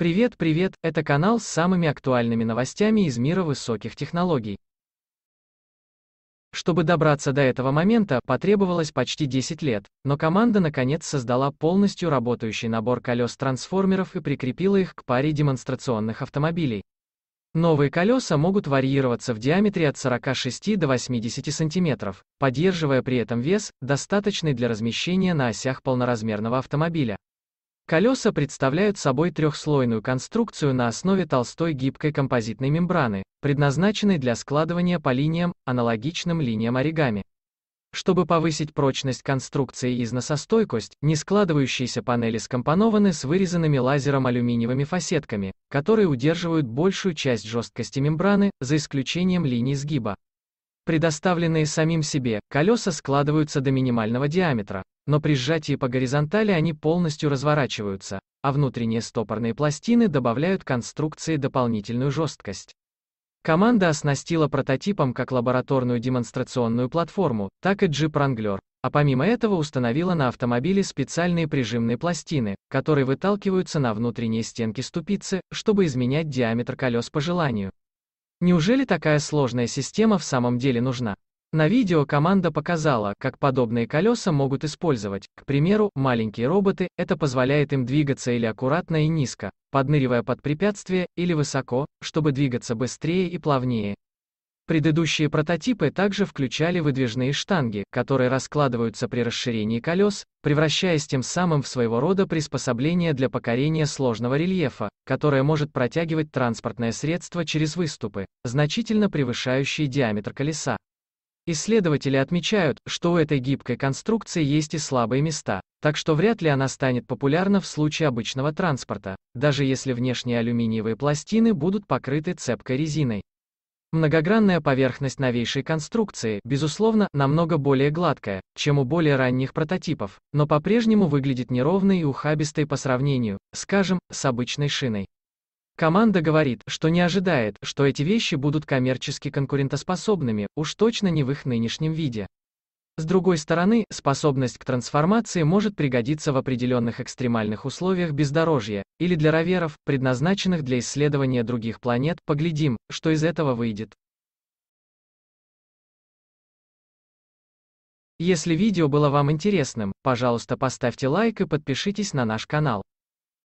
Привет, привет, это канал с самыми актуальными новостями из мира высоких технологий. Чтобы добраться до этого момента, потребовалось почти 10 лет, но команда наконец создала полностью работающий набор колес-трансформеров и прикрепила их к паре демонстрационных автомобилей. Новые колеса могут варьироваться в диаметре от 46 до 80 см, поддерживая при этом вес, достаточный для размещения на осях полноразмерного автомобиля. Колеса представляют собой трехслойную конструкцию на основе толстой гибкой композитной мембраны, предназначенной для складывания по линиям, аналогичным линиям оригами. Чтобы повысить прочность конструкции и износостойкость, не складывающиеся панели скомпонованы с вырезанными лазером алюминиевыми фасетками, которые удерживают большую часть жесткости мембраны, за исключением линий сгиба. Предоставленные самим себе, колеса складываются до минимального диаметра, но при сжатии по горизонтали они полностью разворачиваются, а внутренние стопорные пластины добавляют конструкции дополнительную жесткость. Команда оснастила прототипом как лабораторную демонстрационную платформу, так и джип Ранглер, а помимо этого установила на автомобиле специальные прижимные пластины, которые выталкиваются на внутренние стенки ступицы, чтобы изменять диаметр колес по желанию. Неужели такая сложная система в самом деле нужна? На видео команда показала, как подобные колеса могут использовать, к примеру, маленькие роботы, это позволяет им двигаться или аккуратно и низко, подныривая под препятствие, или высоко, чтобы двигаться быстрее и плавнее. Предыдущие прототипы также включали выдвижные штанги, которые раскладываются при расширении колес, превращаясь тем самым в своего рода приспособление для покорения сложного рельефа, которое может протягивать транспортное средство через выступы, значительно превышающие диаметр колеса. Исследователи отмечают, что у этой гибкой конструкции есть и слабые места, так что вряд ли она станет популярна в случае обычного транспорта, даже если внешние алюминиевые пластины будут покрыты цепкой резиной. Многогранная поверхность новейшей конструкции, безусловно, намного более гладкая, чем у более ранних прототипов, но по-прежнему выглядит неровной и ухабистой по сравнению, скажем, с обычной шиной. Команда говорит, что не ожидает, что эти вещи будут коммерчески конкурентоспособными, уж точно не в их нынешнем виде. С другой стороны, способность к трансформации может пригодиться в определенных экстремальных условиях бездорожья, или для роверов, предназначенных для исследования других планет, поглядим, что из этого выйдет. Если видео было вам интересным, пожалуйста поставьте лайк и подпишитесь на наш канал.